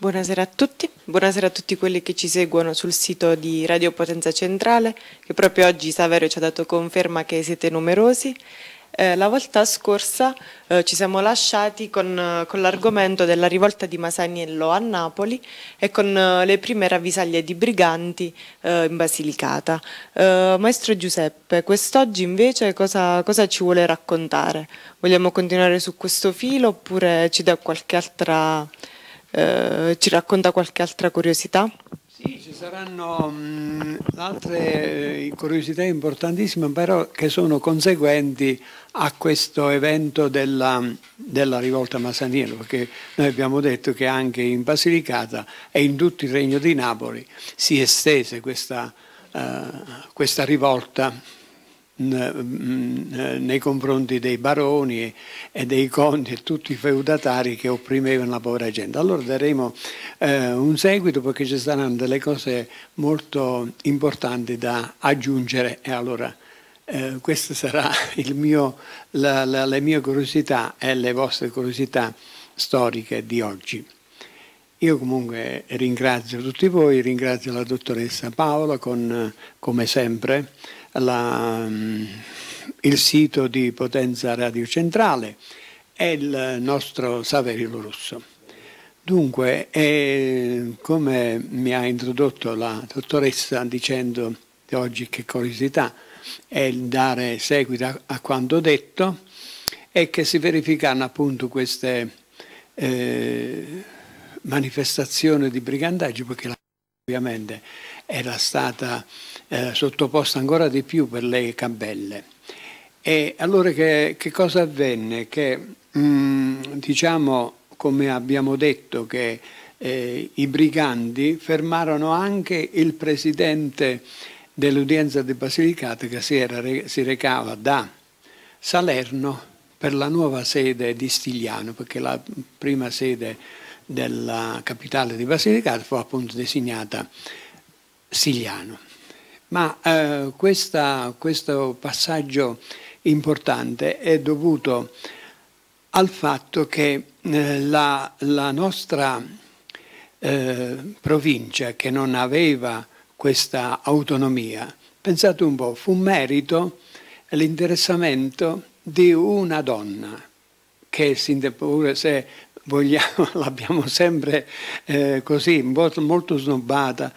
Buonasera a tutti, buonasera a tutti quelli che ci seguono sul sito di Radio Potenza Centrale, che proprio oggi Saverio ci ha dato conferma che siete numerosi. Eh, la volta scorsa eh, ci siamo lasciati con, eh, con l'argomento della rivolta di Masaniello a Napoli e con eh, le prime ravvisaglie di briganti eh, in Basilicata. Eh, maestro Giuseppe, quest'oggi invece cosa, cosa ci vuole raccontare? Vogliamo continuare su questo filo oppure ci dà qualche altra eh, ci racconta qualche altra curiosità? Sì, ci saranno mh, mm, altre eh, curiosità importantissime, però che sono conseguenti a questo evento della, della rivolta Masaniello, perché noi abbiamo detto che anche in Basilicata e in tutto il Regno di Napoli si estese questa, uh, questa rivolta Mm, eh, nei confronti dei baroni e dei conti e tutti i feudatari che opprimevano la povera gente. Allora daremo eh, un seguito perché ci saranno delle cose molto importanti da aggiungere e allora eh, queste saranno le mie curiosità e le vostre curiosità storiche di oggi. Io comunque ringrazio tutti voi, ringrazio la dottoressa Paola con, come sempre, la, il sito di Potenza Radio Centrale e il nostro Saverio Russo. Dunque, eh, come mi ha introdotto la dottoressa dicendo di oggi che curiosità è il dare seguito a, a quanto detto, e che si verificano appunto queste... Eh, manifestazione di brigandaggio, perché la ovviamente era stata eh, sottoposta ancora di più per le campelle. E allora che, che cosa avvenne? Che mh, mm, diciamo, come abbiamo detto, che eh, i briganti fermarono anche il presidente dell'udienza di Basilicata che si, era, si recava da Salerno per la nuova sede di Stigliano, perché la prima sede della capitale di Basilicata fu appunto designata Stigliano. Ma eh, questa, questo passaggio importante è dovuto al fatto che eh, la, la, nostra eh, provincia, che non aveva questa autonomia, pensate un po', fu merito l'interessamento di una donna, che pure se vogliamo, l'abbiamo sempre eh, così, molto snobbata,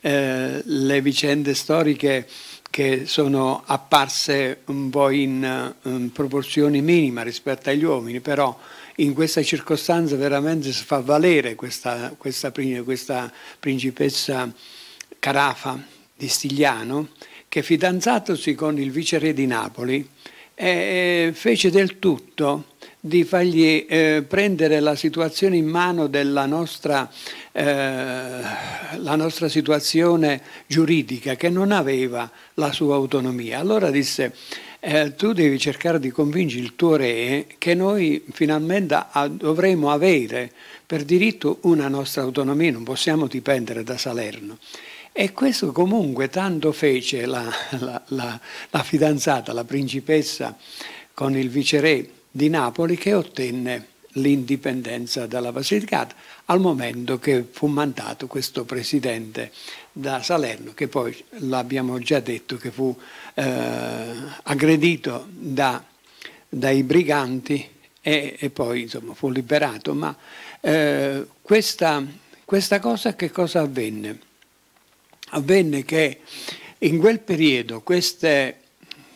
eh, le vicende storiche che sono apparse un po' in, in eh, proporzioni minime rispetto agli uomini, però in questa circostanza veramente si fa valere questa, questa, questa principessa Carafa di Stigliano, che fidanzatosi con il viceré di Napoli, eh, fece del tutto di fargli eh, prendere la situazione in mano della nostra, eh, la nostra situazione giuridica che non aveva la sua autonomia. Allora disse eh, tu devi cercare di convincere il tuo re che noi finalmente dovremo avere per diritto una nostra autonomia, non possiamo dipendere da Salerno. E questo comunque tanto fece la, la, la, la fidanzata, la principessa con il viceré di Napoli che ottenne l'indipendenza dalla Basilicata al momento che fu mandato questo presidente da Salerno, che poi l'abbiamo già detto che fu eh, aggredito da, dai briganti e, e poi insomma, fu liberato. Ma eh, questa, questa cosa che cosa avvenne? avvenne che in quel periodo queste,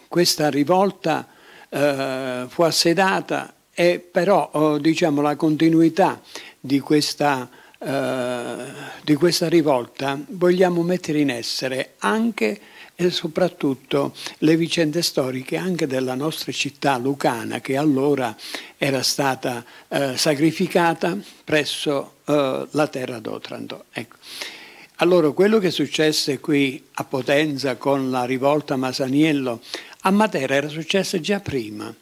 questa rivolta eh, fu assedata e però oh, diciamo, la continuità di questa, eh, di questa, rivolta vogliamo mettere in essere anche e soprattutto le vicende storiche anche della nostra città lucana che allora era stata eh, sacrificata presso eh, la terra d'Otranto. Ecco. Allora, quello che successe qui a Potenza con la rivolta Masaniello, a Matera era successo già prima,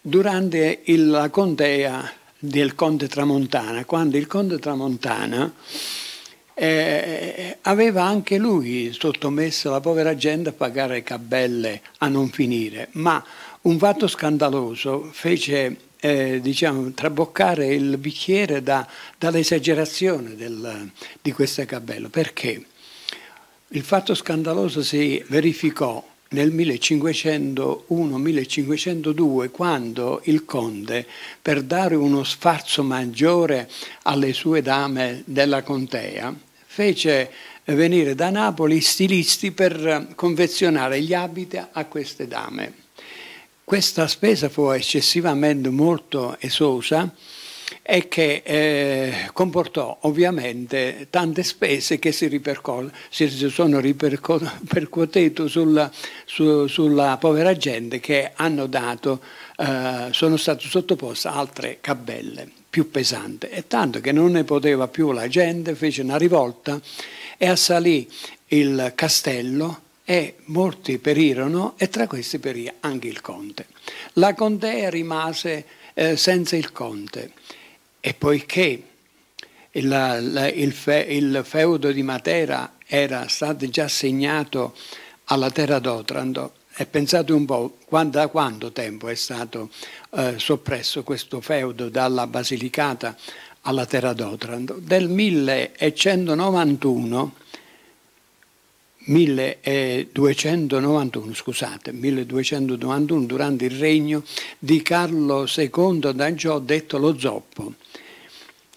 durante il, la contea del conte Tramontana, quando il conte Tramontana eh, aveva anche lui sottomesso la povera gente a pagare cabelle a non finire, ma un fatto scandaloso fece eh, diciamo, traboccare il bicchiere da, dall'esagerazione del, di questo cappello, perché il fatto scandaloso si verificò nel 1501-1502 quando il conte, per dare uno sfarzo maggiore alle sue dame della contea, fece venire da Napoli stilisti per confezionare gli abiti a queste dame. Questa spesa fu eccessivamente molto esosa e che eh, comportò ovviamente tante spese che si, si sono ripercuotute sulla, su, sulla, povera gente che hanno dato, eh, sono state sottoposte a altre cabelle più pesanti e tanto che non ne poteva più la gente, fece una rivolta e assalì il castello e molti perirono e tra questi perì anche il conte. La contea rimase eh, senza il conte e poiché il, la, il, fe, il, feudo di Matera era stato già segnato alla terra d'Otranto, e pensate un po' quando, da quanto tempo è stato eh, soppresso questo feudo dalla Basilicata alla terra d'Otranto. Del 1191 1291, scusate, 1291 durante il regno di Carlo II d'Angiò detto lo Zoppo,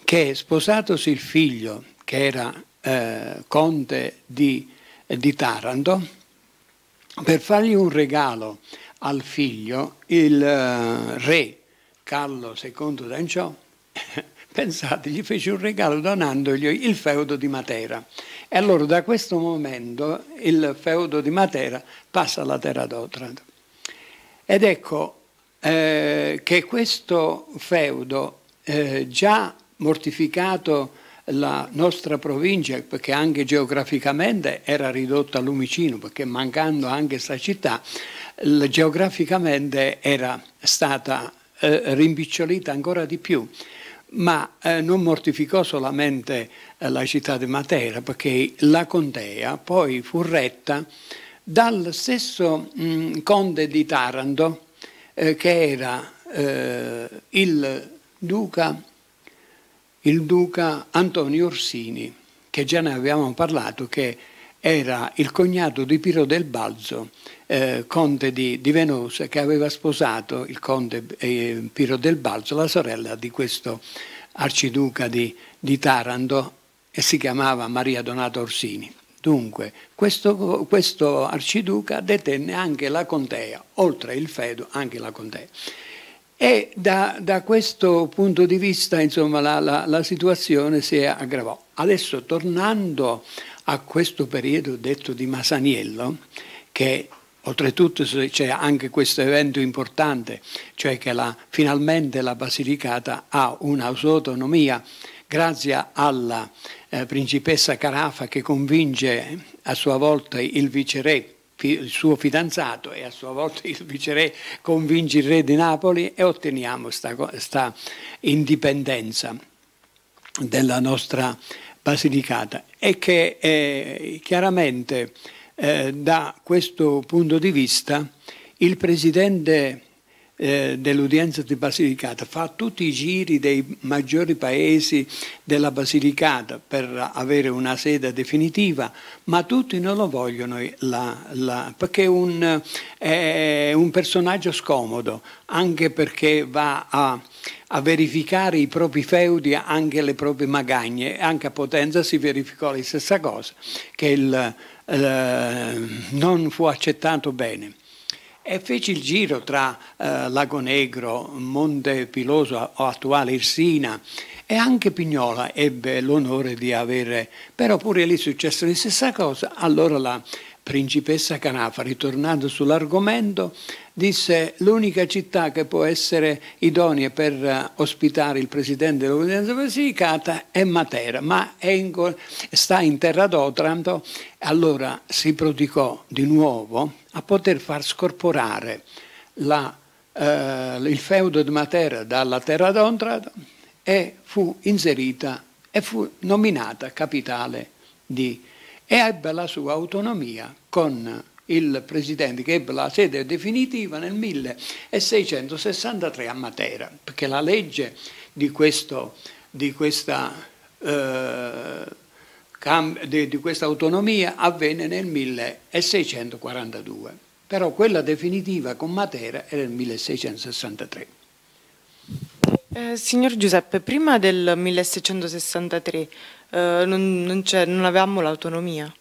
che sposatosi il figlio che era eh, conte di, di, Taranto, per fargli un regalo al figlio, il eh, re Carlo II d'Angiò pensate, gli fece un regalo donandogli il feudo di Matera. E allora da questo momento il feudo di Matera passa alla terra d'Otrad. Ed ecco eh, che questo feudo eh, già mortificato la nostra provincia, perché anche geograficamente era ridotta a Lumicino, perché mancando anche questa città, geograficamente era stata eh, rimpicciolita ancora di più ma eh, non mortificò solamente eh, la città di Matera, perché la contea poi fu retta dal stesso mh, conte di Taranto, eh, che era eh, il duca, il, duca, Antonio Orsini, che già ne avevamo parlato, che era il cognato di Piero del Balzo, eh, conte di, di, Venosa, che aveva sposato il conte eh, Piero del Balzo, la sorella di questo arciduca di, di Taranto, e si chiamava Maria Donata Orsini. Dunque, questo, questo, arciduca detenne anche la contea, oltre il feudo anche la contea. E da, da questo punto di vista, insomma, la, la, la situazione si aggravò. Adesso, tornando a questo periodo detto di Masaniello, che oltretutto c'è anche questo evento importante, cioè che la, finalmente la Basilicata ha una sua autonomia grazie alla eh, principessa Carafa che convince a sua volta il viceré il suo fidanzato e a sua volta il viceré convince il re di Napoli e otteniamo questa indipendenza della nostra Basilicata e che eh, chiaramente eh, da questo punto di vista il presidente eh, dell'udienza di Basilicata fa tutti i giri dei maggiori paesi della Basilicata per avere una sede definitiva, ma tutti non lo vogliono eh, la, la, perché un, eh, è un personaggio scomodo, anche perché va a a verificare i propri feudi, anche le proprie magagne. Anche a Potenza si verificò la stessa cosa, che il, eh, non fu accettato bene. E fece il giro tra eh, Lago Negro, Monte Piloso, attuale Irsina, e anche Pignola ebbe l'onore di avere, però pure lì successe la stessa cosa, allora la, principessa Canafa, ritornando sull'argomento, disse l'unica città che può essere idonea per eh, ospitare il presidente dell'Udienza Basilicata è Matera, ma è in, sta in terra d'Otranto. Allora si prodicò di nuovo a poter far scorporare la, eh, il feudo di Matera dalla terra d'Otranto e fu inserita e fu nominata capitale di e ebbe la sua autonomia con il presidente che ebbe la sede definitiva nel 1663 a Matera, perché la legge di, questo, di questa, eh, di, di questa autonomia avvenne nel 1642, però quella definitiva con Matera era nel 1663. Eh, signor Giuseppe, prima del 1663 eh, non, non, non avevamo l'autonomia?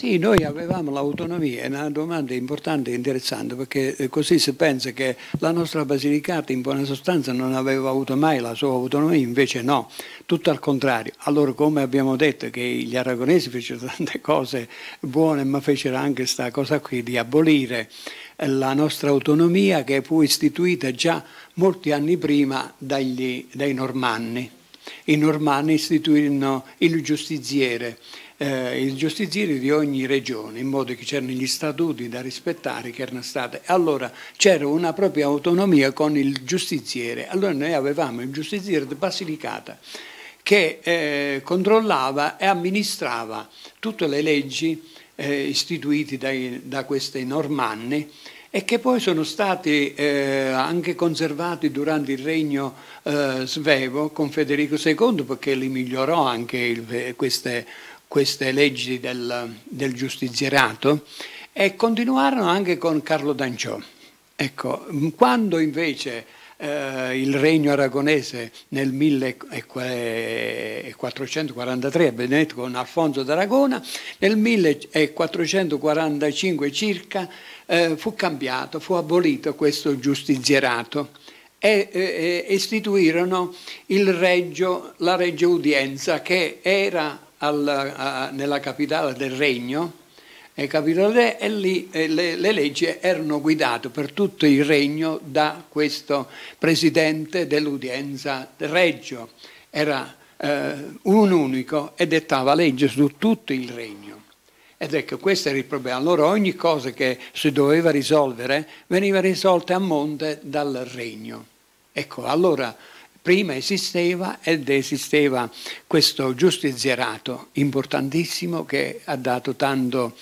Sì, noi avevamo l'autonomia, è una domanda importante e interessante perché eh, così si pensa che la nostra Basilicata in buona sostanza non aveva avuto mai la sua autonomia, invece no, tutto al contrario. Allora come abbiamo detto che gli aragonesi fecero tante cose buone ma fecero anche questa cosa qui di abolire eh, la nostra autonomia che fu istituita già molti anni prima dagli, dai normanni. I normanni istituirono il giustiziere, eh, il giustiziere di ogni regione, in modo che c'erano gli statuti da rispettare che erano state. Allora c'era una propria autonomia con il giustiziere. Allora noi avevamo il giustiziere di Basilicata che eh, controllava e amministrava tutte le leggi eh, istituite dai, da questi normanni e che poi sono stati eh, anche conservati durante il regno eh, svevo con Federico II perché li migliorò anche il, queste, queste, leggi del, del giustizierato e continuarono anche con Carlo Danciò. Ecco, quando invece eh, il regno aragonese nel 1443 a Benedetto con Alfonso d'Aragona, nel 1445 circa eh, fu cambiato, fu abolito questo giustizierato e, e, eh, e istituirono reggio, la reggio udienza che era alla, a, nella capitale del regno e capito? Le, e lì le, le, leggi erano guidate per tutto il regno da questo presidente dell'udienza Reggio. Era eh, un unico e dettava legge su tutto il regno. Ed ecco, questo era il problema. Allora ogni cosa che si doveva risolvere veniva risolta a monte dal regno. Ecco, allora prima esisteva ed esisteva questo giustizierato importantissimo che ha dato tanto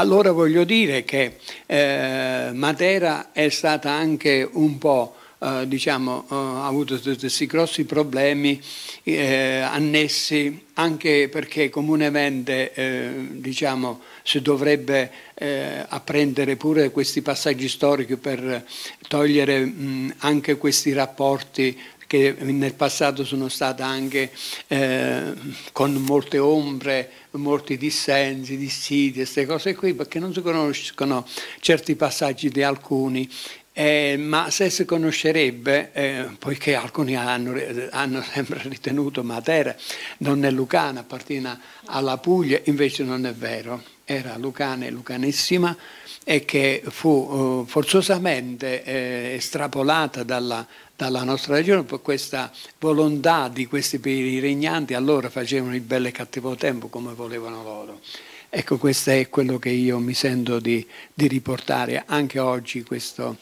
allora voglio dire che eh, Matera è stata anche un po'... Eh, diciamo, eh, ha avuto questi grossi problemi eh, annessi anche perché comunemente eh, diciamo, si dovrebbe eh, apprendere pure questi passaggi storici per togliere mh, anche questi rapporti che nel passato sono state anche eh, con molte ombre, molti dissensi, dissidi, queste cose qui, perché non si conoscono certi passaggi di alcuni eh, ma se si conoscerebbe, eh, poiché alcuni hanno, hanno, sempre ritenuto Matera non è lucana, appartiene alla Puglia, invece non è vero era lucane, lucanissima e che fu eh, forzosamente eh, estrapolata dalla, dalla nostra regione per questa volontà di questi regnanti, allora facevano il bello e cattivo tempo come volevano loro. Ecco, questo è quello che io mi sento di, di riportare anche oggi, questo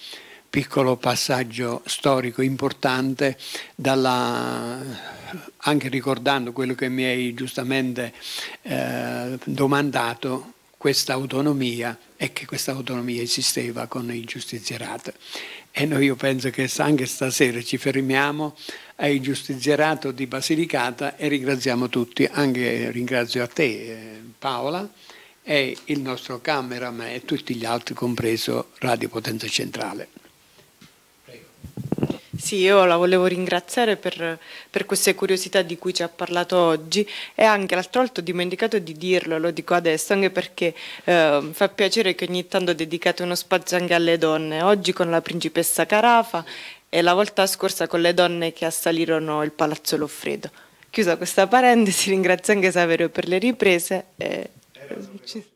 piccolo passaggio storico importante, dalla, anche ricordando quello che mi hai giustamente eh, domandato questa autonomia e che questa autonomia esisteva con il giustizierato. E noi io penso che anche stasera ci fermiamo ai giustizierato di Basilicata e ringraziamo tutti, anche ringrazio a te eh, Paola e il nostro cameraman e tutti gli altri, compreso Radio Potenza Centrale. Sì, io la volevo ringraziare per, per, queste curiosità di cui ci ha parlato oggi e anche l'altro volta ho dimenticato di dirlo, lo dico adesso, anche perché eh, fa piacere che ogni tanto dedicate uno spazio anche alle donne, oggi con la principessa Carafa e la volta scorsa con le donne che assalirono il Palazzo Loffredo. Chiusa questa parentesi, ringrazio anche Saverio per le riprese. E... Eh,